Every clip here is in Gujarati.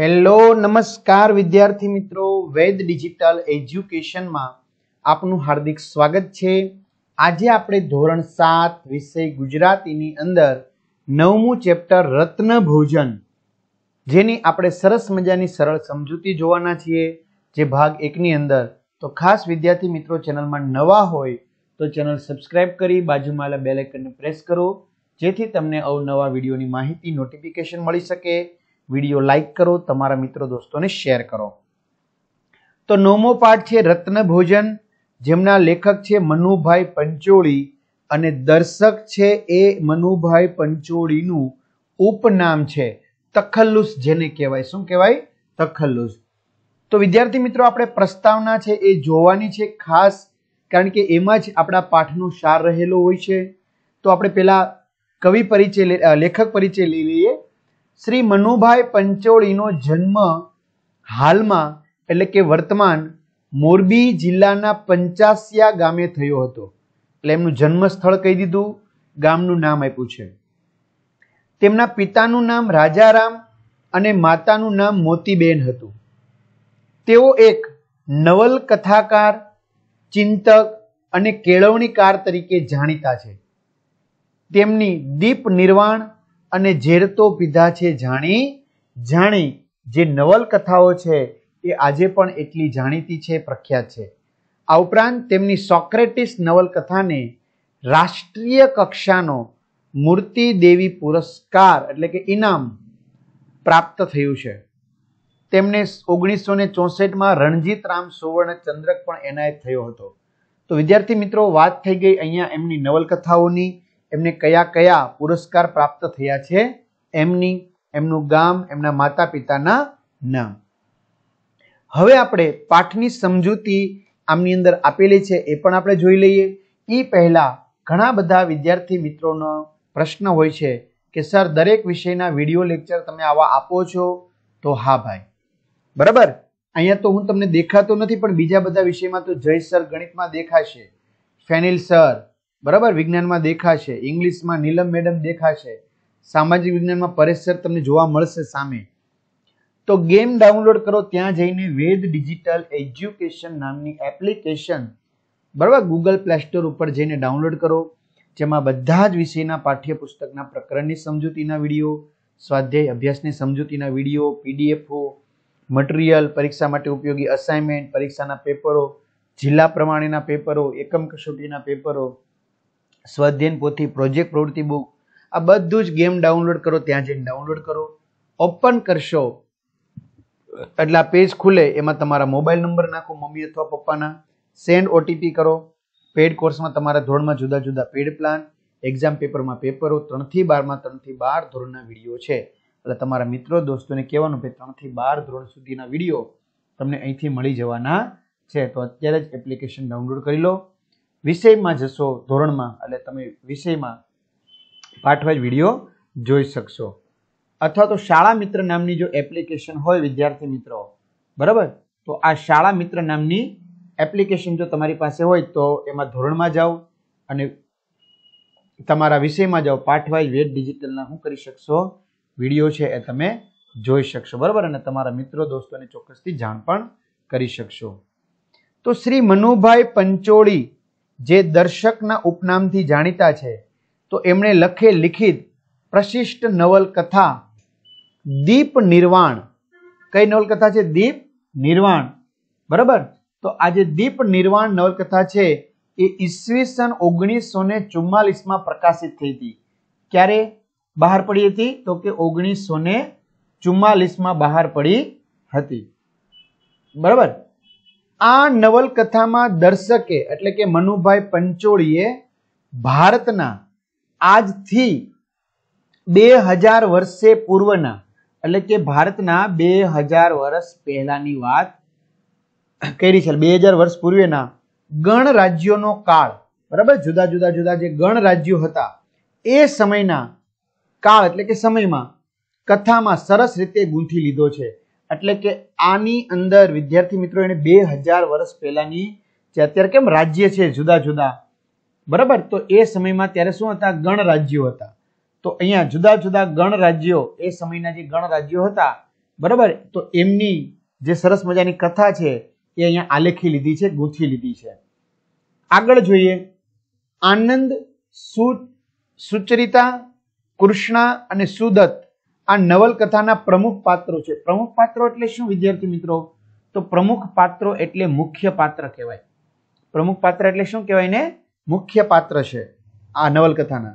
હેલો નમસ્કાર વિદ્યાર્થી મિત્રો વેદ ડિજિટલ એજ્યુકેશનમાં આપનું હાર્દિક સ્વાગત છે આજે આપણે ધોરણ સાત વિષય ગુજરાતીની અંદર નવમું ચેપ્ટર રત્ન ભોજન જેની આપણે સરસ મજાની સરળ સમજૂતી જોવાના છીએ જે ભાગ એકની અંદર તો ખાસ વિદ્યાર્થી મિત્રો ચેનલમાં નવા હોય તો ચેનલ સબસ્ક્રાઇબ કરી બાજુમાં આવેલા બેલ આઇકનને પ્રેસ કરો જેથી તમને અવનવા વિડીયોની માહિતી નોટિફિકેશન મળી શકે વિડીયો લાઇક કરો તમારા મિત્રો દોસ્તોને શેર કરો તો નોમો પાઠ છે રત્નભોજન જેમના લેખક છે મનુભાઈ પંચોળી અને દર્શક છે એ મનુભાઈ પંચોળીનું ઉપનામ છે તખલ્લુસ જેને કહેવાય શું કહેવાય તખલ્લુસ તો વિદ્યાર્થી મિત્રો આપણે પ્રસ્તાવના છે એ જોવાની છે ખાસ કારણ કે એમાં જ આપણા પાઠનો સાર રહેલો હોય છે તો આપણે પહેલા કવિ પરિચય લેખક પરિચય લઈ લઈએ શ્રી મનુભાઈ પંચોળીનો જન્મ હાલમાં એટલે કે વર્તમાન મોરબી જિલ્લાના પંચાસિયા ગામે થયો હતો એટલે એમનું જન્મ સ્થળ કહી દીધું ગામનું નામ આપ્યું છે તેમના પિતાનું નામ રાજારામ અને માતાનું નામ મોતીબેન હતું તેઓ એક નવલકથાકાર ચિંતક અને કેળવણીકાર તરીકે જાણીતા છે તેમની દીપ નિર્વાણ અને ઝેરતો પીધા છે જાણી જાણી જે નવલકથાઓ છે એ આજે પણ એટલી જાણીતી છે પ્રખ્યાત છે આ ઉપરાંત તેમની સોક્રેટિસ નવલકથાને રાષ્ટ્રીય કક્ષાનો મૂર્તિ દેવી પુરસ્કાર એટલે કે ઇનામ પ્રાપ્ત થયું છે તેમને ઓગણીસો ને ચોસઠમાં રણજીત રામ સુવર્ણ ચંદ્રક પણ એનાયત થયો હતો તો વિદ્યાર્થી મિત્રો વાત થઈ ગઈ અહીંયા એમની નવલકથાઓની એમને કયા કયા પુરસ્કાર પ્રાપ્ત થયા છે એમની એમનું ગામ એમના માતા પિતાના નામ હવે આપણે પાઠની સમજૂતી આમની અંદર આપેલી છે એ પણ આપણે જોઈ લઈએ એ પહેલા ઘણા બધા વિદ્યાર્થી મિત્રોનો પ્રશ્ન હોય છે કે સર દરેક વિષયના વિડીયો લેક્ચર તમે આવા આપો છો તો હા ભાઈ બરાબર અહીંયા તો હું તમને દેખાતો નથી પણ બીજા બધા વિષયમાં તો જય સર ગણિતમાં દેખાશે ફેનિલ સર બરાબર વિજ્ઞાનમાં દેખાશે ઇંગ્લિશમાં નીલમ મેડમ દેખાશે સામાજિક વિજ્ઞાનમાં પરેશ તમને જોવા મળશે સામે તો ગેમ ડાઉનલોડ કરો ત્યાં જઈને વેદ ડિજિટલ એજ્યુકેશન નામની એપ્લિકેશન બરાબર ગૂગલ પ્લે સ્ટોર ઉપર જઈને ડાઉનલોડ કરો જેમાં બધા જ વિષયના પાઠ્યપુસ્તકના પ્રકરણની સમજૂતીના વિડીયો સ્વાધ્યાય અભ્યાસની સમજૂતીના વિડીયો પીડીએફઓ મટીરિયલ પરીક્ષા માટે ઉપયોગી અસાઇનમેન્ટ પરીક્ષાના પેપરો જિલ્લા પ્રમાણેના પેપરો એકમ કસોટીના પેપરો સ્વાધ્યન પોથી પ્રોજેક્ટ પ્રવૃત્તિ બુક આ બધું જ ગેમ ડાઉનલોડ કરો ત્યાં જઈને ડાઉનલોડ કરો ઓપન કરશો એટલે આ પેજ ખુલે એમાં તમારા મોબાઈલ નંબર નાખો મમ્મી અથવા પપ્પાના સેન્ડ ઓટીપી કરો પેડ કોર્સમાં તમારા ધોરણમાં જુદા જુદા પેડ પ્લાન એક્ઝામ પેપરમાં પેપરો ત્રણથી બારમાં ત્રણથી બાર ધોરણના વિડીયો છે એટલે તમારા મિત્રો દોસ્તોને કહેવાનું કે ત્રણથી બાર ધોરણ સુધીના વિડીયો તમને અહીંથી મળી જવાના છે તો અત્યારે જ એપ્લિકેશન ડાઉનલોડ કરી લો વિષયમાં જશો ધોરણમાં એટલે તમે વિષયમાં પાઠવાઈ વિડીયો જોઈ શકશો અથવા તો શાળા મિત્ર નામની જો એપ્લિકેશન હોય વિદ્યાર્થી મિત્રો બરાબર તો આ શાળા મિત્ર નામની એપ્લિકેશન જો તમારી પાસે હોય તો એમાં ધોરણમાં જાઓ અને તમારા વિષયમાં જાઓ પાઠવાઈ વેદ ડિજિટલના શું કરી શકશો વિડીયો છે એ તમે જોઈ શકશો બરાબર અને તમારા મિત્રો દોસ્તોને ચોક્કસથી જાણ પણ કરી શકશો તો શ્રી મનુભાઈ પંચોળી જે દર્શકના ઉપનામથી જાણીતા છે તો એમણે લખે લિખિત પ્રશિષ્ટ નવલકથા દીપ નિર્વાણ કઈ નવલકથા છે દીપ નિર્વાણ બરાબર તો આજે દીપ નિર્વાણ નવલકથા છે એ ઈસવીસન ઓગણીસો ને ચુમ્માલીસમાં પ્રકાશિત થઈ હતી ક્યારે બહાર પડી હતી તો કે ઓગણીસો ને ચુમ્માલીસમાં બહાર પડી હતી બરાબર આ નવલકથામાં દર્શકે એટલે કે મનુભાઈ પંચોળીએ ભારતના આજથી બે હજાર વર્ષે પૂર્વના એટલે કે ભારતના બે હજાર વર્ષ પહેલાની વાત કરી છે બે હજાર વર્ષ પૂર્વેના ગણરાજ્યોનો કાળ બરાબર જુદા જુદા જુદા જે ગણરાજ્યો હતા એ સમયના કાળ એટલે કે સમયમાં કથામાં સરસ રીતે ગૂંથી લીધો છે એટલે કે આની અંદર વિદ્યાર્થી મિત્રો એને બે હજાર વર્ષ પહેલાની જે અત્યારે કેમ રાજ્ય છે જુદા જુદા બરાબર તો એ સમયમાં ત્યારે શું હતા ગણ રાજ્યો હતા તો અહીંયા જુદા જુદા ગણ રાજ્યો એ સમયના જે ગણ રાજ્યો હતા બરાબર તો એમની જે સરસ મજાની કથા છે એ અહીંયા આલેખી લીધી છે ગૂંથી લીધી છે આગળ જોઈએ આનંદ સુચરિતા કૃષ્ણા અને સુદત્ત આ નવલકથાના પ્રમુખ પાત્રો છે પ્રમુખ પાત્રો એટલે શું વિદ્યાર્થી મિત્રો તો પ્રમુખ પાત્રો એટલે મુખ્ય પાત્ર કહેવાય પ્રમુખ પાત્ર એટલે શું કહેવાય ને મુખ્ય પાત્ર છે આ નવલકથાના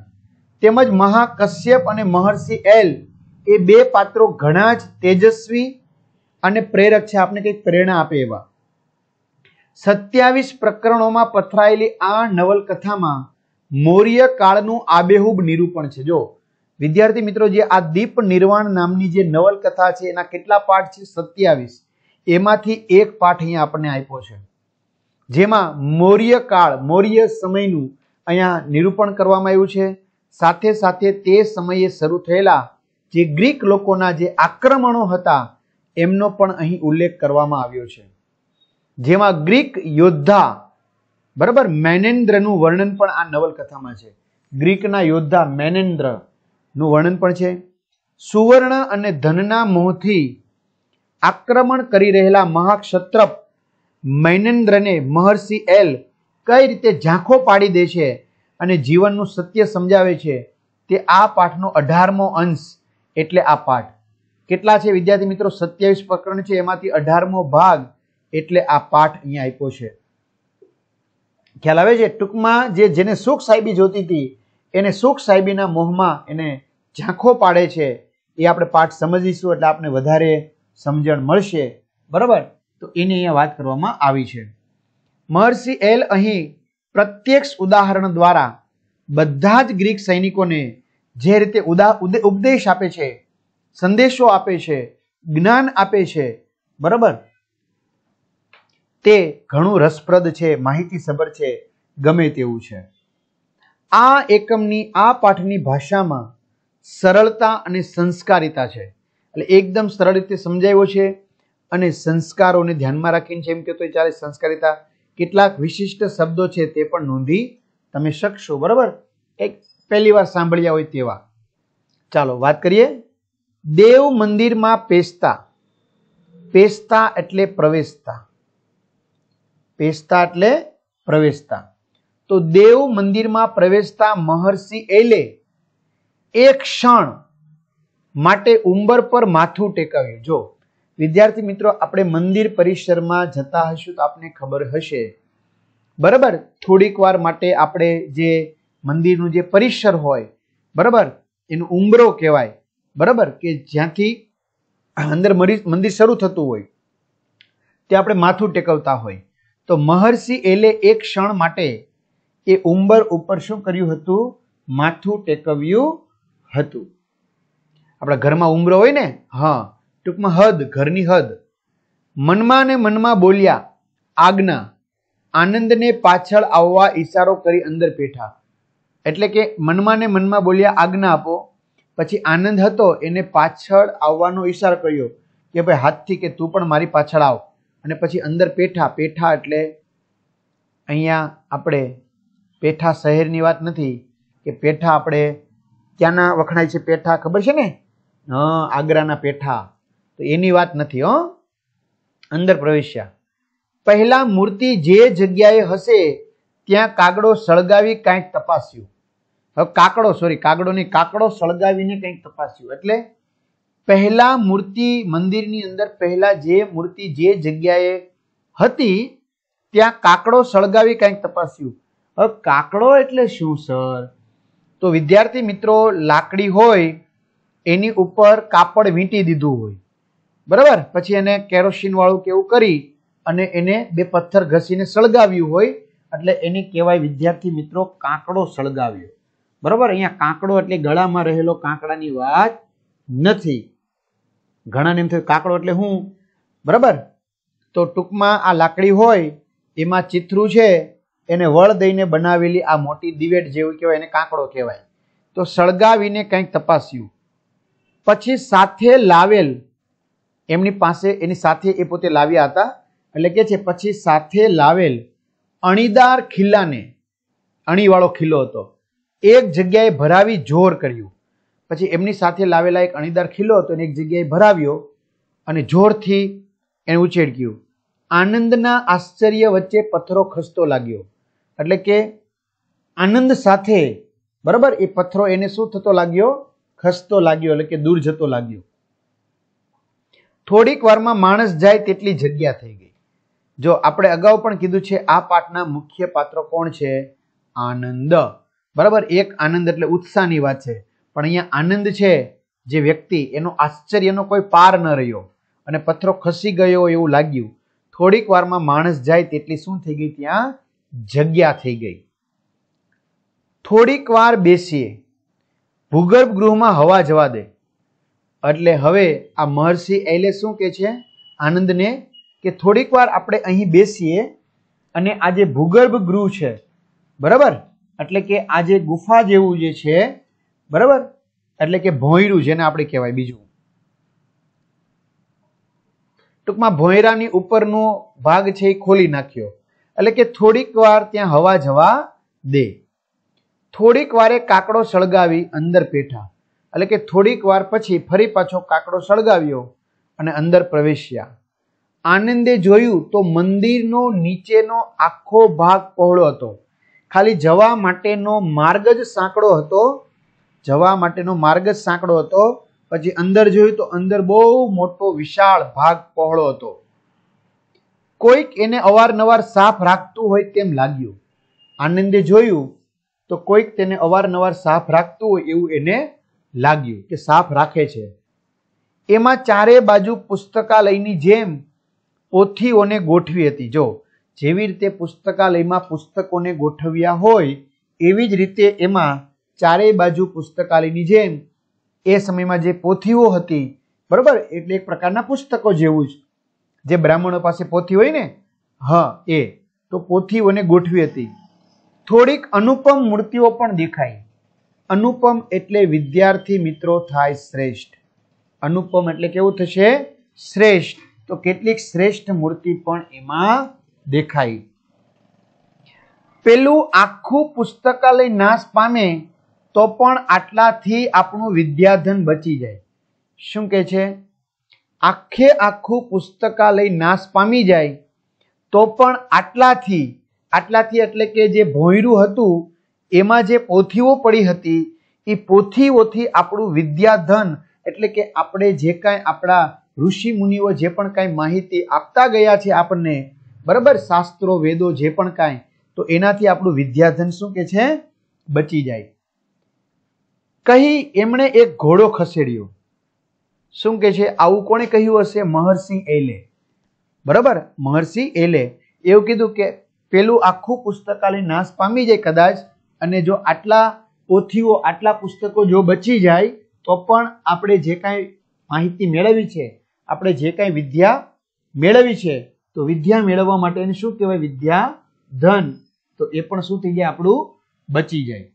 તેમજ મહાકશ્યપ અને મહર્ષિ એલ એ બે પાત્રો ઘણા જ તેજસ્વી અને પ્રેરક છે આપને કંઈક પ્રેરણા આપે એવા સત્યાવીસ પ્રકરણોમાં પથરાયેલી આ નવલકથામાં મૌર્ય કાળનું આબેહૂબ નિરૂપણ છે જો વિદ્યાર્થી મિત્રો જે આ દીપ નિર્વાણ નામની જે નવલકથા છે એના કેટલા પાઠ છે સત્યાવીસ એમાંથી એક પાઠ અહીંયા આપણને આપ્યો છે જેમાં મૌર્ય કાળ મૌર્ય સમયનું અહીંયા નિરૂપણ કરવામાં આવ્યું છે સાથે સાથે તે સમયે શરૂ થયેલા જે ગ્રીક લોકોના જે આક્રમણો હતા એમનો પણ અહીં ઉલ્લેખ કરવામાં આવ્યો છે જેમાં ગ્રીક યોદ્ધા બરાબર મેનેન્દ્રનું વર્ણન પણ આ નવલકથામાં છે ગ્રીકના યોદ્ધા મેનેન્દ્ર નું વર્ણન પણ છે સુવર્ણ અને ધનના મોહથી આક્રમણ કરી રહેલા મહાક્ષત્ર મૈનેન્દ્રને મહર્ષિ એલ કઈ રીતે ઝાંખો પાડી દે છે અને જીવનનું સત્ય સમજાવે છે તે આ પાઠનો અઢારમો અંશ એટલે આ પાઠ કેટલા છે વિદ્યાર્થી મિત્રો સત્યાવીસ પ્રકરણ છે એમાંથી અઢારમો ભાગ એટલે આ પાઠ અહીંયા આપ્યો છે ખ્યાલ આવે છે ટૂંકમાં જે જેને સુખ સાહેબી જોતી હતી એને સુખ સાહેબીના મોહમાં એને ઝાંખો પાડે છે એ આપણે પાઠ સમજીશું એટલે આપણે વધારે સમજણ મળશે બરાબર તો એની અહીંયા વાત કરવામાં આવી છે મહર્ષિ એલ અહીં પ્રત્યક્ષ ઉદાહરણ દ્વારા બધા જ ગ્રીક સૈનિકોને જે રીતે ઉદા ઉપદેશ આપે છે સંદેશો આપે છે જ્ઞાન આપે છે બરાબર તે ઘણું રસપ્રદ છે માહિતીસભર છે ગમે તેવું છે આ એકમની આ પાઠની ભાષામાં સરળતા અને સંસ્કારિતા છે એટલે એકદમ સરળ રીતે સમજાવ્યો છે અને સંસ્કારોને ધ્યાનમાં રાખીને છે એમ કહેતો ચાલે સંસ્કારિતા કેટલાક વિશિષ્ટ શબ્દો છે તે પણ નોંધી તમે શકશો બરાબર એક પહેલી વાર સાંભળ્યા હોય તેવા ચાલો વાત કરીએ દેવ મંદિરમાં પેસ્તા પેસ્તા એટલે પ્રવેશતા પેસ્તા એટલે પ્રવેશતા તો દેવ મંદિરમાં પ્રવેશતા મહર્ષિ એલે એક ક્ષણ માટે ઉંબર પર માથું ટેકાવ્યું જો વિદ્યાર્થી મિત્રો આપણે મંદિર પરિસરમાં જતા હશું તો આપને ખબર હશે બરાબર થોડીક વાર માટે આપણે જે મંદિરનું જે પરિસર હોય બરાબર એનું ઉંબરો કહેવાય બરાબર કે જ્યાંથી અંદર મંદિર શરૂ થતું હોય તે આપણે માથું ટેકવતા હોય તો મહર્ષિ એલે એક ક્ષણ માટે એ ઉંબર ઉપર શું કર્યું હતું માથું ટેકવ્યું હતું આપણા ઘરમાં ઉમરો હોય ને હા ટૂંકમાં હદ ઘરની હદ મનમાં ને મનમાં બોલ્યા આજ્ઞા આનંદને પાછળ આવવા ઈશારો કરી અંદર પેઠા એટલે કે મનમાં ને મનમાં બોલ્યા આજ્ઞા આપો પછી આનંદ હતો એને પાછળ આવવાનો ઈશારો કર્યો કે ભાઈ હાથથી કે તું પણ મારી પાછળ આવ અને પછી અંદર પેઠા પેઠા એટલે અહીંયા આપણે પેઠા શહેરની વાત નથી કે પેઠા આપણે ક્યાંના વખણાય છે પેઠા ખબર છે ને હા આગ્રાના પેઠા તો એની વાત નથી હો અંદર પ્રવેશ્યા પહેલા મૂર્તિ જે જગ્યાએ હશે ત્યાં કાગડો સળગાવી કાંઈક તપાસ્યું હવે કાકડો સોરી કાગડો કાકડો સળગાવીને કંઈક તપાસ્યું એટલે પહેલા મૂર્તિ મંદિરની અંદર પહેલા જે મૂર્તિ જે જગ્યાએ હતી ત્યાં કાકડો સળગાવી કંઈક તપાસ્યું હવે કાકડો એટલે શું સર તો વિદ્યાર્થી મિત્રો લાકડી હોય એની ઉપર કાપડ વીંટી દીધું હોય બરાબર પછી એને કેરોસીન વાળું કેવું કરી અને એને બે પથ્થર ઘસીને સળગાવ્યું હોય એટલે એને કહેવાય વિદ્યાર્થી મિત્રો કાંકડો સળગાવ્યો બરાબર અહીંયા કાંકડો એટલે ગળામાં રહેલો કાંકડાની વાત નથી ઘણાને એમ થયું કાંકડો એટલે હું બરાબર તો ટૂંકમાં આ લાકડી હોય એમાં ચિત્રું છે એને વળ દઈને બનાવેલી આ મોટી દિવેટ જેવું કહેવાય એને કાંકડો કહેવાય તો સળગાવીને કંઈક તપાસ્યું પછી સાથે લાવેલ એમની પાસે એની સાથે એ પોતે લાવ્યા હતા એટલે કે છે પછી સાથે લાવેલ અણીદાર ખિલ્લાને અણીવાળો ખિલ્લો હતો એક જગ્યાએ ભરાવી જોર કર્યું પછી એમની સાથે લાવેલા એક અણીદાર ખિલ્લો હતો અને એક જગ્યાએ ભરાવ્યો અને જોરથી એને ઉછેડક્યું આનંદના આશ્ચર્ય વચ્ચે પથ્થરો ખસતો લાગ્યો એટલે કે આનંદ સાથે બરાબર એ પથ્થરો એને શું થતો લાગ્યો ખસતો લાગ્યો એટલે કે દૂર જતો લાગ્યો થોડીક વારમાં માણસ જાય તેટલી જગ્યા થઈ ગઈ જો આપણે અગાઉ પણ કીધું છે આ પાઠના મુખ્ય પાત્રો કોણ છે આનંદ બરાબર એક આનંદ એટલે ઉત્સાહની વાત છે પણ અહીંયા આનંદ છે જે વ્યક્તિ એનો આશ્ચર્યનો કોઈ પાર ન રહ્યો અને પથ્થરો ખસી ગયો એવું લાગ્યું થોડીક વારમાં માણસ જાય તેટલી શું થઈ ગઈ ત્યાં જગ્યા થઈ ગઈ થોડીક વાર બેસીએ ભૂગર્ભ ગૃહમાં હવા જવા દે એટલે હવે આ મહર્ષિ એલે શું કે છે આનંદને કે થોડીક વાર આપણે અહીં બેસીએ અને આ જે ભૂગર્ભ ગૃહ છે બરાબર એટલે કે આ જે ગુફા જેવું જે છે બરાબર એટલે કે ભોંયરું જેને આપણે કહેવાય બીજું ટૂંકમાં ભોંયરાની ઉપરનો ભાગ છે એ ખોલી નાખ્યો એટલે કે થોડીક વાર ત્યાં હવા જવા દે થોડીક વારે કાકડો સળગાવી અંદર પેઠા એટલે કે થોડીક વાર પછી ફરી પાછો કાકડો સળગાવ્યો અને અંદર પ્રવેશ્યા આનંદે જોયું તો મંદિરનો નીચેનો આખો ભાગ પહોળો હતો ખાલી જવા માટેનો માર્ગ જ સાંકડો હતો જવા માટેનો માર્ગ જ સાંકડો હતો પછી અંદર જોયું તો અંદર બહુ મોટો વિશાળ ભાગ પહોળો હતો કોઈક એને અવારનવાર સાફ રાખતું હોય તેમ લાગ્યું આનંદે જોયું તો કોઈક તેને અવારનવાર સાફ રાખતું હોય એવું એને લાગ્યું કે સાફ રાખે છે એમાં ચારે બાજુ પુસ્તકાલયની જેમ પોથીઓને ગોઠવી હતી જો જેવી રીતે પુસ્તકાલયમાં પુસ્તકોને ગોઠવ્યા હોય એવી જ રીતે એમાં ચારે બાજુ પુસ્તકાલયની જેમ એ સમયમાં જે પોથીઓ હતી બરાબર એટલે એક પ્રકારના પુસ્તકો જેવું જ જે બ્રાહ્મણો પાસે પોથી હોય ને હા એ તો પોથીઓને ગોઠવી હતી થોડીક અનુપમ મૂર્તિઓ પણ દેખાય અનુપમ એટલે વિદ્યાર્થી મિત્રો થાય શ્રેષ્ઠ અનુપમ એટલે કેવું થશે શ્રેષ્ઠ તો કેટલીક શ્રેષ્ઠ મૂર્તિ પણ એમાં દેખાય પેલું આખું પુસ્તકાલય નાશ પામે તો પણ આટલાથી આપણું વિદ્યાધન બચી જાય શું કે છે આખે આખું પુસ્તકાલય નાશ પામી જાય તો પણ આટલાથી આટલાથી એટલે કે જે ભોંયરું હતું એમાં જે પોથીઓ પડી હતી એ પોથીઓથી આપણું વિદ્યાધન એટલે કે આપણે જે કાંઈ આપણા ઋષિ મુનિઓ જે પણ કાંઈ માહિતી આપતા ગયા છે આપણને બરાબર શાસ્ત્રો વેદો જે પણ કાંઈ તો એનાથી આપણું વિદ્યાધન શું કે છે બચી જાય કહી એમણે એક ઘોડો ખસેડ્યો શું કે છે આવું કોણે કહ્યું હશે મહર્ષિ એલે બરાબર મહર્ષિ એલે એવું કીધું કે પેલું આખું પુસ્તકાલય નાશ પામી જાય કદાચ અને જો આટલા પોથીઓ આટલા પુસ્તકો જો બચી જાય તો પણ આપણે જે કાંઈ માહિતી મેળવી છે આપણે જે કાંઈ વિદ્યા મેળવી છે તો વિદ્યા મેળવવા માટે એને શું કહેવાય વિદ્યા ધન તો એ પણ શું થઈ જાય આપણું બચી જાય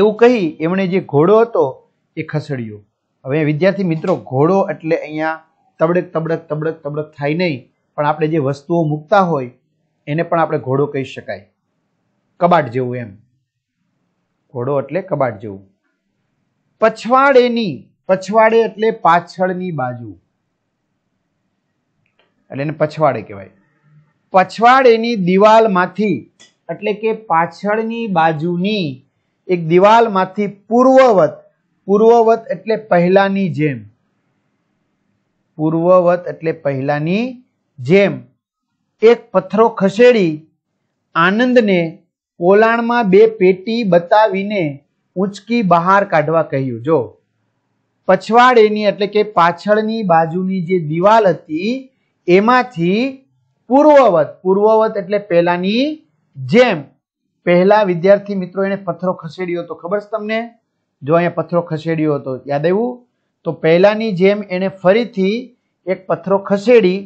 એવું કહી એમણે જે ઘોડો હતો એ ખસેડ્યો હવે વિદ્યાર્થી મિત્રો ઘોડો એટલે અહીંયા તબડક તબડક તબડક તબડક થાય નહીં પણ આપણે જે વસ્તુઓ મૂકતા હોય એને પણ આપણે ઘોડો કહી શકાય કબાટ જેવું એમ ઘોડો એટલે કબાટ જેવું પછવાડેની પછવાડે એટલે પાછળની બાજુ એટલે એને પછવાડે કહેવાય પછવાડેની દિવાલમાંથી એટલે કે પાછળની બાજુની એક દિવાલમાંથી પૂર્વવત પૂર્વવત એટલે પહેલાની જેમ પૂર્વવત એટલે પહેલાની જેમ એક પથ્થરો ખસેડી આનંદને પોલાણમાં બે પેટી બતાવીને ઉંચકી બહાર કાઢવા કહ્યું જો પછવાડેની એટલે કે પાછળની બાજુની જે દિવાલ હતી એમાંથી પૂર્વવત પૂર્વવત એટલે પહેલાની જેમ પહેલા વિદ્યાર્થી મિત્રો એને પથ્થરો ખસેડ્યો તો ખબર છે તમને જો અહીંયા પથ્થરો ખસેડ્યો હતો યાદ આવ્યું તો પહેલાંની જેમ એણે ફરીથી એક પથ્થરો ખસેડી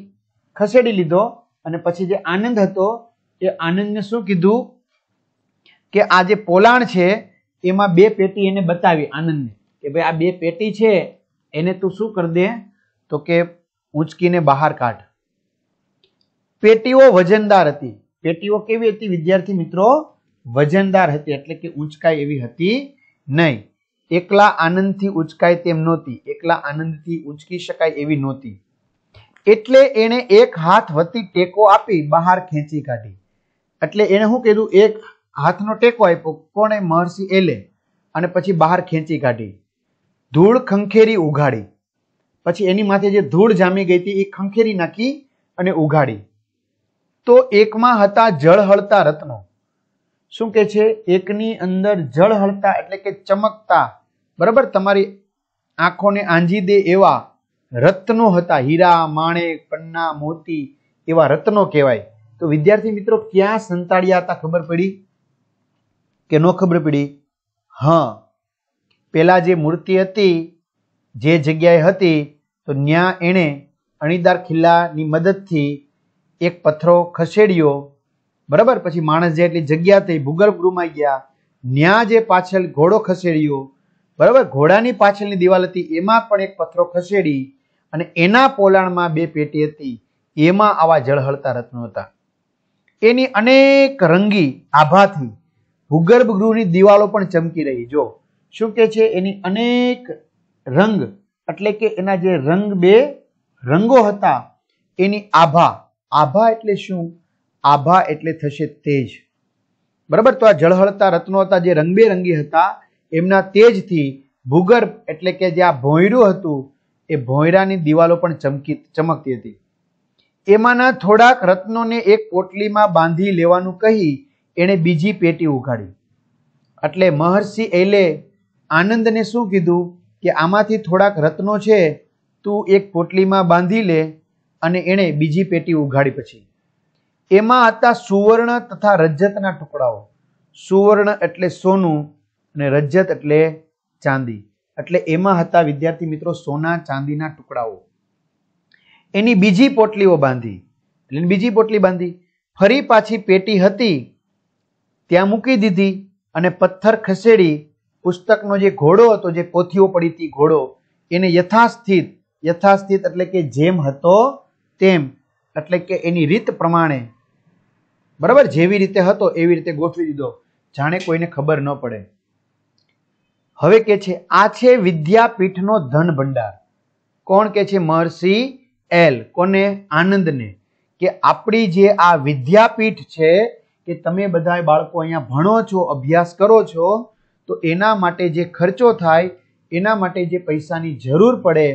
ખસેડી લીધો અને પછી જે આનંદ હતો એ આનંદને શું કીધું કે આ જે પોલાણ છે એમાં બે પેટી એને બતાવી આનંદને કે ભાઈ આ બે પેટી છે એને તું શું કરી દે તો કે ઊંચકીને બહાર કાઢ પેટીઓ વજનદાર હતી પેટીઓ કેવી હતી વિદ્યાર્થી મિત્રો વજનદાર હતી એટલે કે ઊંચકાઈ એવી હતી નહીં એકલા આનંદથી ઉચકાય તેમ નહોતી એકલા આનંદથી ઉચકી શકાય એવી નહોતી એટલે એણે એક હાથ વતી ટેકો આપી બહાર ખેંચી કાઢી એટલે એણે શું કીધું એક હાથનો ટેકો આપ્યો કોણે મહર્ષિ એલે અને પછી બહાર ખેંચી કાઢી ધૂળ ખંખેરી ઉઘાડી પછી એની માથે જે ધૂળ જામી ગઈ હતી એ ખંખેરી નાખી અને ઉઘાડી તો એકમાં હતા જળ હળતા રત્નો શું કે છે એકની અંદર જળ હળતા એટલે કે ચમકતા બરાબર તમારી આંખોને આંજી દે એવા રત્નો હતા હીરા માણેક પન્ના મોતી એવા રત્નો કહેવાય તો વિદ્યાર્થી મિત્રો ક્યાં સંતાડ્યા હતા ખબર પડી કે ન ખબર પડી હા પેલા જે મૂર્તિ હતી જે જગ્યાએ હતી તો ન્યા એણે અણીદાર ખિલ્લાની મદદથી એક પથ્થરો ખસેડ્યો બરાબર પછી માણસ જે એટલી જગ્યા થઈ ભૂગર્ભ ગુમાઈ ગયા ન્યા જે પાછળ ઘોડો ખસેડ્યો બરાબર ઘોડાની પાછળની દિવાલ હતી એમાં પણ એક પથરો ખસેડી અને એના પોલાણમાં બે પેટી હતી એમાં આવા જળહળતા રત્નો હતા એની અનેક રંગી આભાથી ભૂગર્ભ ગૃહની દિવાલો પણ ચમકી રહી જો શું કે છે એની અનેક રંગ એટલે કે એના જે રંગ બે રંગો હતા એની આભા આભા એટલે શું આભા એટલે થશે તેજ બરાબર તો આ જળહળતા રત્નો હતા જે રંગબેરંગી હતા એમના તેજથી ભૂગર્ભ એટલે કે જે આ ભોંયરું હતું એ ભોંયરાની દિવાલો પણ ચમકી ચમકતી હતી એમાંના થોડાક રત્નોને એક પોટલીમાં બાંધી લેવાનું કહી એણે બીજી પેટી ઉઘાડી એટલે મહર્ષિ એલે આનંદને શું કીધું કે આમાંથી થોડાક રત્નો છે તું એક પોટલીમાં બાંધી લે અને એણે બીજી પેટી ઉઘાડી પછી એમાં હતા સુવર્ણ તથા રજતના ટુકડાઓ સુવર્ણ એટલે સોનું અને રજ્જત એટલે ચાંદી એટલે એમાં હતા વિદ્યાર્થી મિત્રો સોના ચાંદીના ટુકડાઓ એની બીજી પોટલીઓ બાંધી એટલે બીજી પોટલી બાંધી ફરી પાછી પેટી હતી ત્યાં મૂકી દીધી અને પથ્થર ખસેડી પુસ્તકનો જે ઘોડો હતો જે પોથીઓ પડી હતી ઘોડો એને યથાસ્થિત યથાસ્થિત એટલે કે જેમ હતો તેમ એટલે કે એની રીત પ્રમાણે બરાબર જેવી રીતે હતો એવી રીતે ગોઠવી દીધો જાણે કોઈને ખબર ન પડે હવે કે છે આ છે વિદ્યાપીઠનો ધન ભંડાર કોણ કે છે મહર્ષિ એલ કોને આનંદને કે આપણી જે આ વિદ્યાપીઠ છે કે તમે બધા બાળકો અહીંયા ભણો છો અભ્યાસ કરો છો તો એના માટે જે ખર્ચો થાય એના માટે જે પૈસાની જરૂર પડે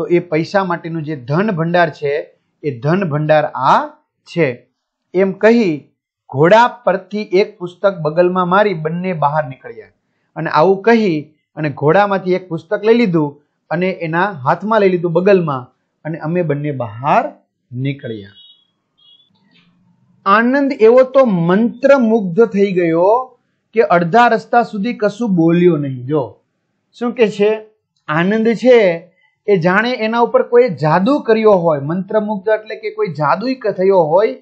તો એ પૈસા માટેનું જે ધન ભંડાર છે એ ધન ભંડાર આ છે એમ કહી ઘોડા પરથી એક પુસ્તક બગલમાં મારી બંને બહાર નીકળ્યા અને આવું કહી અને ઘોડામાંથી એક પુસ્તક લઈ લીધું અને એના હાથમાં લઈ લીધું બગલમાં અને અમે બંને બહાર નીકળ્યા આનંદ એવો તો મંત્રમુગ્ધ થઈ ગયો કે અડધા રસ્તા સુધી કશું બોલ્યો નહીં જો શું કે છે આનંદ છે એ જાણે એના ઉપર કોઈ જાદુ કર્યો હોય મંત્રમુગ્ધ એટલે કે કોઈ જાદુ થયો હોય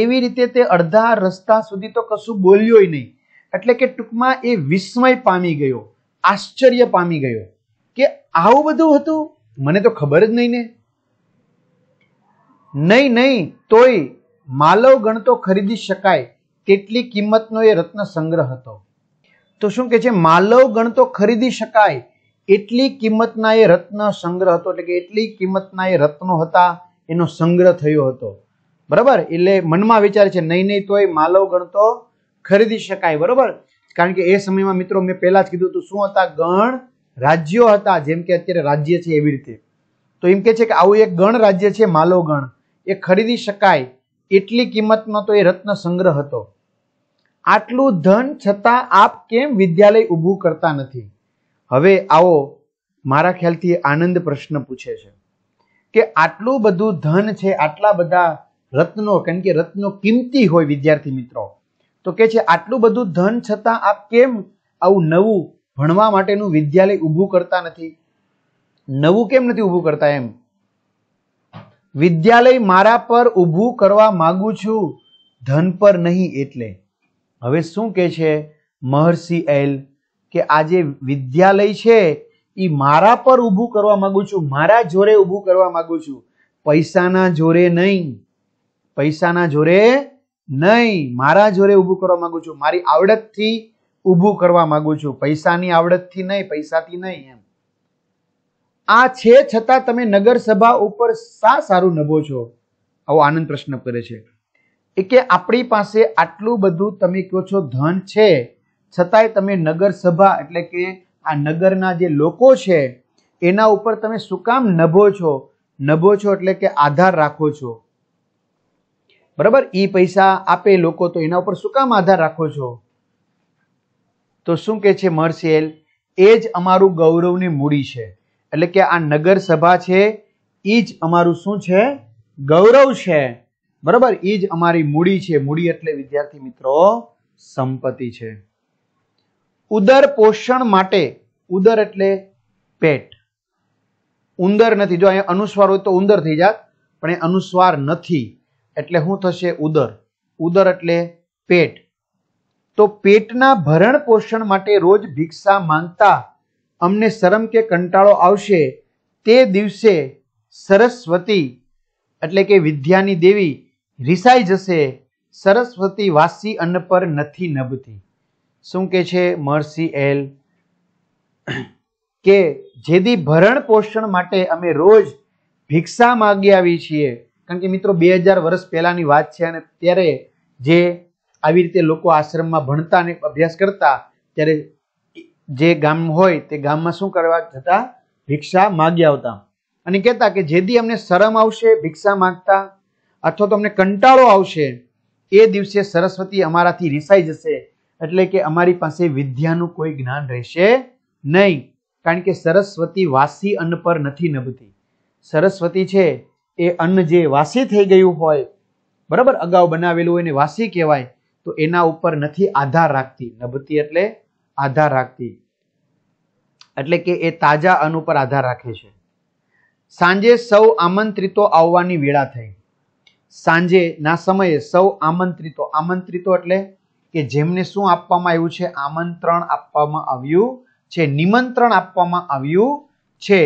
એવી રીતે તે અડધા રસ્તા સુધી તો કશું બોલ્યો નહીં એટલે કે ટૂંકમાં એ વિસ્મય પામી ગયો આશ્ચર્ય પામી ગયો કે આવું બધું હતું મને તો ખબર જ નહીં ને નહીં નહીં તોય માલવ ગણતો ખરીદી શકાય તેટલી કિંમતનો એ રત્ન સંગ્રહ હતો તો શું કે છે માલવ ગણતો ખરીદી શકાય એટલી કિંમતના એ રત્ન સંગ્રહ હતો એટલે કે એટલી કિંમતના એ રત્નો હતા એનો સંગ્રહ થયો હતો બરાબર એટલે મનમાં વિચાર છે નહીં નહીં તોય માલવ ગણતો ખરીદી શકાય બરોબર કારણ કે એ સમયમાં મિત્રો મેં પહેલા જ કીધું હતું શું હતા ગણ રાજ્યો હતા જેમ કે અત્યારે રાજ્ય છે એવી રીતે તો એમ કે છે કે આવું એક ગણ રાજ્ય છે માલો ગણ એ ખરીદી શકાય એટલી કિંમતનો તો એ રત્ન સંગ્રહ હતો આટલું ધન છતાં આપ કેમ વિદ્યાલય ઊભું કરતા નથી હવે આવો મારા ખ્યાલથી આનંદ પ્રશ્ન પૂછે છે કે આટલું બધું ધન છે આટલા બધા રત્નો કારણ કે રત્નો કિંમતી હોય વિદ્યાર્થી મિત્રો તો કે છે આટલું બધું ધન છતાં આપ કેમ આવું નવું ભણવા માટેનું વિદ્યાલય ઊભું કરતા નથી નવું કેમ નથી ઊભું કરતા એમ વિદ્યાલય મારા પર ઊભું કરવા માંગુ છું ધન પર નહીં એટલે હવે શું કે છે મહર્ષિ એલ કે આ જે વિદ્યાલય છે એ મારા પર ઊભું કરવા માંગુ છું મારા જોરે ઊભું કરવા માંગુ છું પૈસાના જોરે નહીં પૈસાના જોરે નહીં મારા જોડે ઊભું કરવા માંગુ છું મારી આવડતથી ઊભું કરવા માંગુ છું પૈસાની આવડતથી નહીં પૈસાથી નહીં એમ આ છે છતાં તમે નગરસભા ઉપર સા સારું નભો છો આવો આનંદ પ્રશ્ન કરે છે એ કે આપણી પાસે આટલું બધું તમે કહો છો ધન છે છતાંય તમે નગરસભા એટલે કે આ નગરના જે લોકો છે એના ઉપર તમે શું કામ નભો છો નભો છો એટલે કે આધાર રાખો છો બરાબર એ પૈસા આપે લોકો તો એના ઉપર શું કામ આધાર રાખો છો તો શું કે છે મર્સિએલ એ જ અમારું ગૌરવની મૂડી છે એટલે કે આ નગરસભા છે એ જ અમારું શું છે ગૌરવ છે બરાબર એ જ અમારી મૂડી છે મૂડી એટલે વિદ્યાર્થી મિત્રો સંપત્તિ છે ઉદર પોષણ માટે ઉદર એટલે પેટ ઉંદર નથી જો અહીંયા અનુસ્વાર હોય તો ઉંદર થઈ જાત પણ એ અનુસ્વાર નથી એટલે શું થશે ઉદર ઉદર એટલે પેટ તો પેટના ભરણ પોષણ માટે રોજ ભિક્ષા માંગતા અમને શરમ કે કંટાળો આવશે તે દિવસે સરસ્વતી એટલે કે વિદ્યાની દેવી રિસાઈ જશે સરસ્વતી વાસી અન્ન પર નથી નભતી શું કે છે મહર્ષિ એલ કે જેથી ભરણ પોષણ માટે અમે રોજ ભિક્ષા માગી આવી છીએ કારણ કે મિત્રો બે હજાર વર્ષ પહેલાંની વાત છે અને ત્યારે જે આવી રીતે લોકો આશ્રમમાં ભણતા અને અભ્યાસ કરતા ત્યારે જે ગામ હોય તે ગામમાં શું કરવા જતા ભિક્ષા માગ્યા આવતા અને કહેતા કે જેથી અમને શરમ આવશે ભિક્ષા માગતા અથવા તો અમને કંટાળો આવશે એ દિવસે સરસ્વતી અમારાથી રિસાઈ જશે એટલે કે અમારી પાસે વિદ્યાનું કોઈ જ્ઞાન રહેશે નહીં કારણ કે સરસ્વતી વાસી અન્ન પર નથી નભતી સરસ્વતી છે એ અન્ન જે વાસી થઈ ગયું હોય બરાબર અગાઉ બનાવેલું હોય એને વાસી કહેવાય તો એના ઉપર નથી આધાર રાખતી નભતી એટલે આધાર રાખતી એટલે કે એ તાજા અન્ન ઉપર આધાર રાખે છે સાંજે સૌ આમંત્રિતો આવવાની વેળા થઈ સાંજે ના સમયે સૌ આમંત્રિતો આમંત્રિતો એટલે કે જેમને શું આપવામાં આવ્યું છે આમંત્રણ આપવામાં આવ્યું છે નિમંત્રણ આપવામાં આવ્યું છે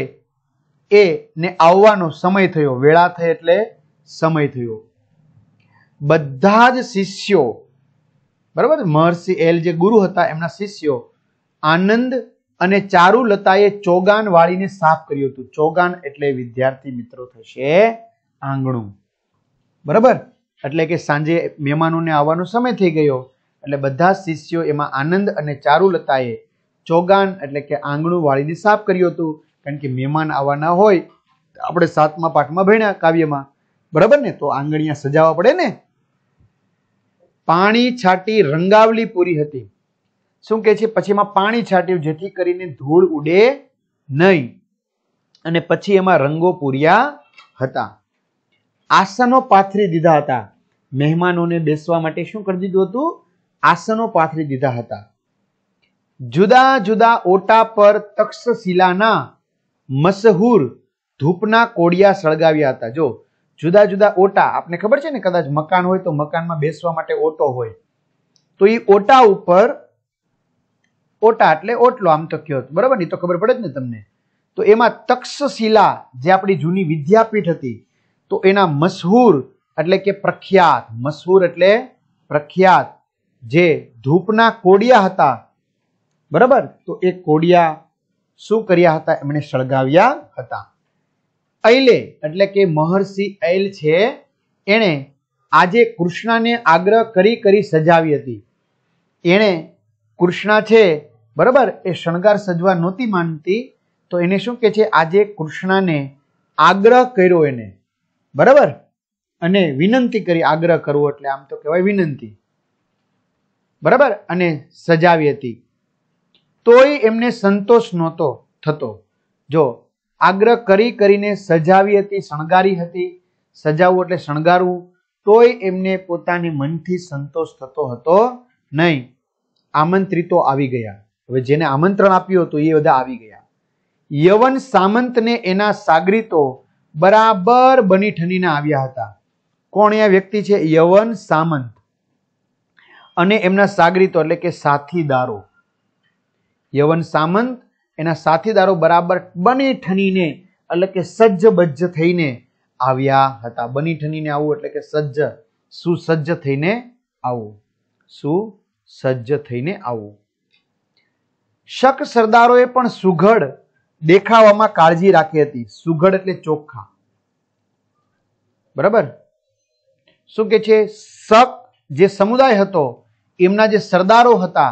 એ ને આવવાનો સમય થયો વેળા થઈ એટલે સમય થયો બધા જ શિષ્યો બરાબર મહર્ષિ એલ જે ગુરુ હતા એમના શિષ્યો આનંદ અને ચારુલતાએ ચોગાન વાળીને સાફ કર્યું હતું ચોગાન એટલે વિદ્યાર્થી મિત્રો થશે આંગણું બરાબર એટલે કે સાંજે મહેમાનોને આવવાનો સમય થઈ ગયો એટલે બધા શિષ્યો એમાં આનંદ અને ચારુલતાએ ચોગાન એટલે કે આંગણું વાળીને સાફ કર્યું હતું કારણ કે મહેમાન આવવાના હોય આપણે સાતમા પાઠમાં ભણ્યા કાવ્યમાં બરાબર ને તો આંગણિયા સજાવવા પડે ને પાણી છાટી રંગાવલી પૂરી હતી શું કે છે પછી એમાં પાણી છાટ્યું જેથી કરીને ધૂળ ઉડે નહીં અને પછી એમાં રંગો પૂર્યા હતા આસનો પાથરી દીધા હતા મહેમાનોને બેસવા માટે શું કરી દીધું હતું આસનો પાથરી દીધા હતા જુદા જુદા ઓટા પર તક્ષશિલાના મશહૂર ધૂપના કોડિયા સળગાવ્યા હતા જો જુદા જુદા ઓટા આપને ખબર છે ને કદાચ મકાન હોય તો મકાનમાં બેસવા માટે ઓટો હોય તો એ ઓટા ઉપર ઓટા એટલે ઓટલો આમ તો કયો બરાબર ને તો ખબર પડે જ ને તમને તો એમાં તક્ષશિલા જે આપણી જૂની વિદ્યાપીઠ હતી તો એના મશહૂર એટલે કે પ્રખ્યાત મશહૂર એટલે પ્રખ્યાત જે ધૂપના કોડિયા હતા બરાબર તો એ કોડિયા શું કર્યા હતા એમણે સળગાવ્યા હતા ઐલે એટલે કે મહર્ષિ ઐલ છે એણે આજે કૃષ્ણને આગ્રહ કરી કરી સજાવી હતી એણે કૃષ્ણ છે બરાબર એ શણગાર સજવા નહોતી માનતી તો એને શું કે છે આજે કૃષ્ણને આગ્રહ કર્યો એને બરાબર અને વિનંતી કરી આગ્રહ કરવો એટલે આમ તો કહેવાય વિનંતી બરાબર અને સજાવી હતી તોય એમને સંતોષ નહોતો થતો જો આગ્રહ કરી કરીને સજાવી હતી શણગારી હતી સજાવવું એટલે શણગારવું તોય એમને પોતાની મનથી સંતોષ થતો હતો નહીં આમંત્રિતો આવી ગયા હવે જેને આમંત્રણ આપ્યું હતું એ બધા આવી ગયા યવન સામંતને એના સાગરીતો બરાબર બની ઠનીને આવ્યા હતા કોણ એ વ્યક્તિ છે યવન સામંત અને એમના સાગરીતો એટલે કે સાથીદારો યવન સામંત એના સાથીદારો બરાબર બને ઠનીને એટલે કે સજ્જ બજ્જ થઈને આવ્યા હતા બની ઠનીને આવું એટલે કે સજ્જ સુસજ્જ થઈને આવું સુસજ્જ થઈને આવું શક સરદારોએ પણ સુઘડ દેખાવામાં કાળજી રાખી હતી સુઘડ એટલે ચોખ્ખા બરાબર શું કે છે શક જે સમુદાય હતો એમના જે સરદારો હતા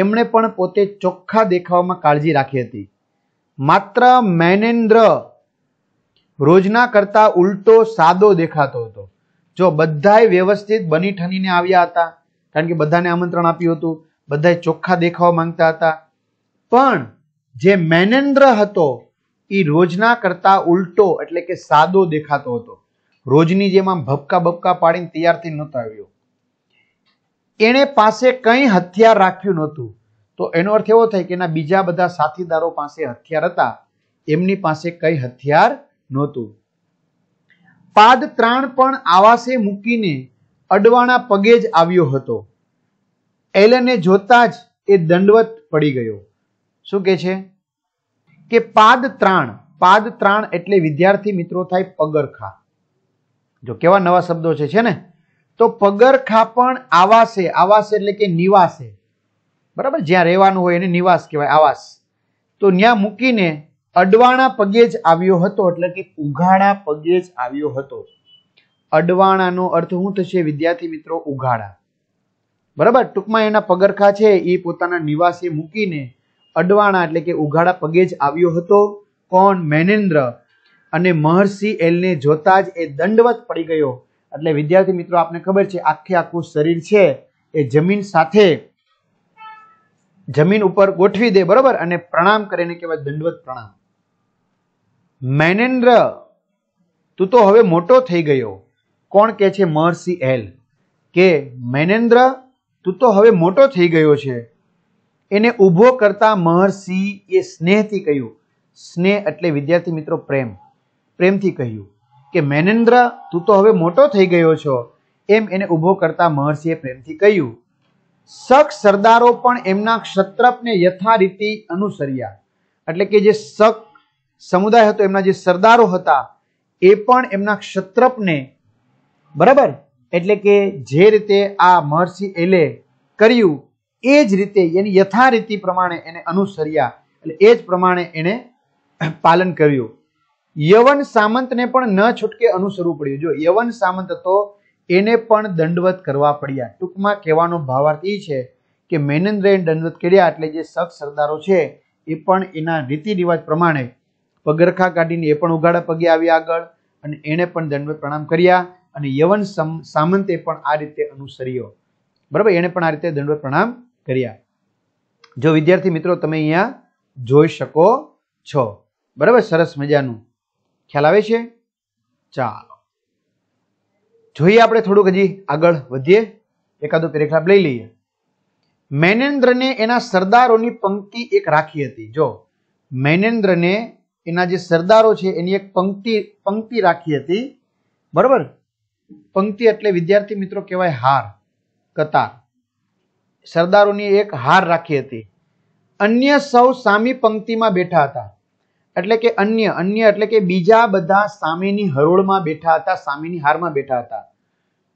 એમણે પણ પોતે ચોખ્ખા દેખાવામાં કાળજી રાખી હતી માત્ર મૈનેન્દ્ર રોજના કરતા ઉલટો સાદો દેખાતો હતો જો બધાએ વ્યવસ્થિત બની ઠનીને આવ્યા હતા કારણ કે બધાને આમંત્રણ આપ્યું હતું બધાએ ચોખ્ખા દેખાવા માંગતા હતા પણ જે મૈનેન્દ્ર હતો એ રોજના કરતા ઉલટો એટલે કે સાદો દેખાતો હતો રોજની જેમાં આમ ભપકા પાડીને તૈયારથી નહોતો આવ્યો એણે પાસે કંઈ હથિયાર રાખ્યું નહોતું તો એનો અર્થ એવો થાય કે એના બીજા બધા સાથીદારો પાસે હથિયાર હતા એમની પાસે કંઈ હથિયાર નહોતું પાદ ત્રાણ પણ આવાસે મૂકીને અડવાણા પગે જ આવ્યો હતો એલને જોતા જ એ દંડવત પડી ગયો શું કે છે કે પાદ ત્રાણ પાદ ત્રાણ એટલે વિદ્યાર્થી મિત્રો થાય પગરખા જો કેવા નવા શબ્દો છે ને તો પગરખા પણ આવાસે આવાસ એટલે કે નિવાસે બરાબર જ્યાં રહેવાનું હોય એને નિવાસ કહેવાય આવાસ તો ત્યાં મૂકીને અડવાણા પગે જ આવ્યો હતો એટલે કે ઉઘાડા પગે જ આવ્યો હતો અડવાણાનો અર્થ શું થશે વિદ્યાર્થી મિત્રો ઉઘાડા બરાબર ટૂંકમાં એના પગરખા છે એ પોતાના નિવાસે મૂકીને અડવાણા એટલે કે ઉઘાડા પગે જ આવ્યો હતો કોણ મહેનેન્દ્ર અને મહર્ષિ એલને જોતા જ એ દંડવત પડી ગયો એટલે વિદ્યાર્થી મિત્રો આપને ખબર છે આખે આખું શરીર છે એ જમીન સાથે જમીન ઉપર ગોઠવી દે બરોબર અને પ્રણામ કરીને કહેવાય દંડવત પ્રણામ મેનેન્દ્ર તું તો હવે મોટો થઈ ગયો કોણ કે છે મહર્ષિ એલ કે મેનેન્દ્ર તું તો હવે મોટો થઈ ગયો છે એને ઊભો કરતા મહર્ષિ એ સ્નેહથી કહ્યું સ્નેહ એટલે વિદ્યાર્થી મિત્રો પ્રેમ પ્રેમથી કહ્યું કે મેનેન્દ્ર તું તો હવે મોટો થઈ ગયો છો એમ એને ઊભો કરતા મહર્ષિએ પ્રેમથી કહ્યું સખ સરદારો પણ એમના ક્ષત્રપને યથારીતિ અનુસર્યા એટલે કે જે શક સમુદાય હતો એમના જે સરદારો હતા એ પણ એમના ક્ષત્રપને બરાબર એટલે કે જે રીતે આ મહર્ષિ એલે કર્યું એ જ રીતે એની યથારીતિ પ્રમાણે એને અનુસર્યા એટલે એ જ પ્રમાણે એને પાલન કર્યું યવન સામંતને પણ ન છૂટકે અનુસરવું પડ્યું જો યવન સામંત હતો એને પણ દંડવત કરવા પડ્યા ટૂંકમાં કહેવાનો ભાવાર્થ એ છે કે મેનેન્દ્રએ દંડવત કર્યા એટલે જે શખ સરદારો છે એ પણ એના રીતિ રિવાજ પ્રમાણે પગરખા કાઢીને એ પણ ઉઘાડા પગે આવ્યા આગળ અને એણે પણ દંડવત પ્રણામ કર્યા અને યવન સામંતે પણ આ રીતે અનુસર્યો બરાબર એણે પણ આ રીતે દંડવત પ્રણામ કર્યા જો વિદ્યાર્થી મિત્રો તમે અહીંયા જોઈ શકો છો બરાબર સરસ મજાનું ખ્યાલ આવે છે ચાલો જોઈએ આપણે થોડુંક હજી આગળ વધીએ એકાદો પેરેગ્રાફ લઈ લઈએ મૈનેન્દ્રને એના સરદારોની પંક્તિ એક રાખી હતી જો મૈનેન્દ્રને એના જે સરદારો છે એની એક પંક્તિ પંક્તિ રાખી હતી બરોબર પંક્તિ એટલે વિદ્યાર્થી મિત્રો કહેવાય હાર કતાર સરદારોની એક હાર રાખી હતી અન્ય સૌ સામી પંક્તિમાં બેઠા હતા એટલે કે અન્ય અન્ય એટલે કે બીજા બધા સામેની હરોળમાં બેઠા હતા સામેની હારમાં બેઠા હતા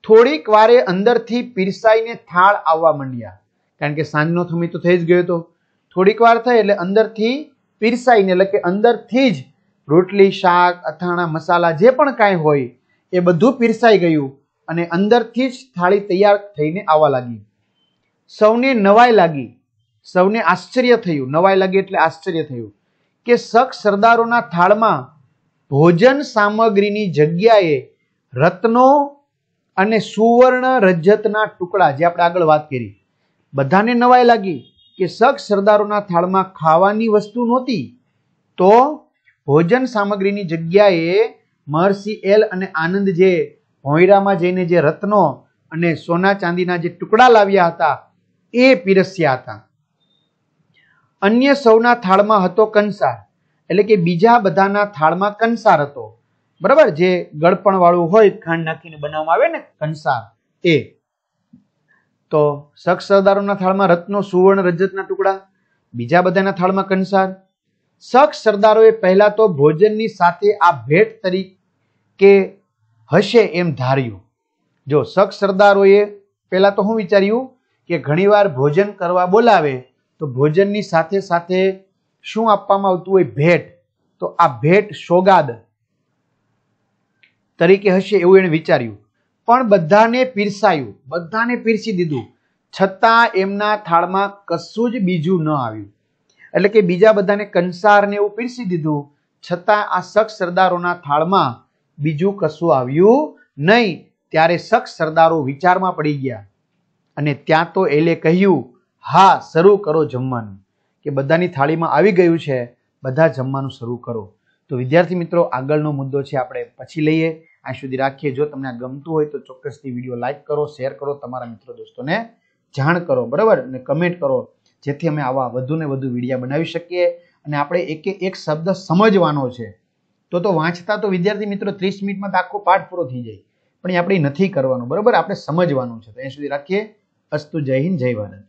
થોડીક વારે અંદરથી પીરસાઈને થાળ આવવા માંડ્યા કારણ કે સાંજનો સમય તો થઈ જ ગયો હતો થોડીક વાર થઈ એટલે અંદરથી પીરસાઈને એટલે કે અંદરથી જ રોટલી શાક અથાણા મસાલા જે પણ કાંઈ હોય એ બધું પીરસાઈ ગયું અને અંદરથી જ થાળી તૈયાર થઈને આવવા લાગી સૌને નવાઈ લાગી સૌને આશ્ચર્ય થયું નવાઈ લાગી એટલે આશ્ચર્ય થયું કે શખ સરદારોના થાળમાં ભોજન સામગ્રીની જગ્યાએ રત્નો અને સુવર્ણ રજતના ટુકડા જે આપણે આગળ વાત કરી બધાને નવાઈ લાગી કે શખ સરદારોના થાળમાં ખાવાની વસ્તુ નહોતી તો ભોજન સામગ્રીની જગ્યાએ મહર્ષિ એલ અને આનંદ જે ભોંયરામાં જઈને જે રત્નો અને સોના ચાંદીના જે ટુકડા લાવ્યા હતા એ પીરસ્યા હતા અન્ય સૌના થાળમાં હતો કંસાર એટલે કે બીજા બધાના થાળમાં કંસાર હતો બરાબર જે ગળપણ વાળું હોય ખાંડ નાખીને બનાવવામાં આવે ને કંસાર એ તો શખ સરદારોના થાળમાં રત્નો સુવર્ણ રજતના ટુકડા બીજા બધાના થાળમાં કંસાર શખ સરદારોએ પહેલા તો ભોજનની સાથે આ ભેટ તરીકે હશે એમ ધાર્યું જો શખ સરદારોએ પહેલા તો હું વિચાર્યું કે ઘણીવાર ભોજન કરવા બોલાવે તો ભોજનની સાથે સાથે શું આપવામાં આવતું હોય ભેટ તો આ ભેટ સોગાદ તરીકે હશે એવું એણે વિચાર્યું પણ બધાને પીરસાયું બધાને પીરસી દીધું છતાં એમના થાળમાં કશું જ બીજું ન આવ્યું એટલે કે બીજા બધાને કંસારને એવું પીરસી દીધું છતાં આ શખ્સ સરદારોના થાળમાં બીજું કશું આવ્યું નહીં ત્યારે શખ્સ સરદારો વિચારમાં પડી ગયા અને ત્યાં તો એલે કહ્યું હા શરૂ કરો જમવાનું કે બધાની થાળીમાં આવી ગયું છે બધા જમવાનું શરૂ કરો તો વિદ્યાર્થી મિત્રો આગળનો મુદ્દો છે આપણે પછી લઈએ આ સુધી રાખીએ જો તમને આ ગમતું હોય તો ચોક્કસથી વિડીયો લાઇક કરો શેર કરો તમારા મિત્રો દોસ્તોને જાણ કરો બરાબર અને કમેન્ટ કરો જેથી અમે આવા વધુ ને વધુ વિડીયા બનાવી શકીએ અને આપણે એકે એક શબ્દ સમજવાનો છે તો તો વાંચતા તો વિદ્યાર્થી મિત્રો ત્રીસ મિનિટમાં તો આખો પાઠ પૂરો થઈ જાય પણ એ આપણે નથી કરવાનું બરાબર આપણે સમજવાનું છે તો એ સુધી રાખીએ અસ્તુ જય હિન્દ જય ભારત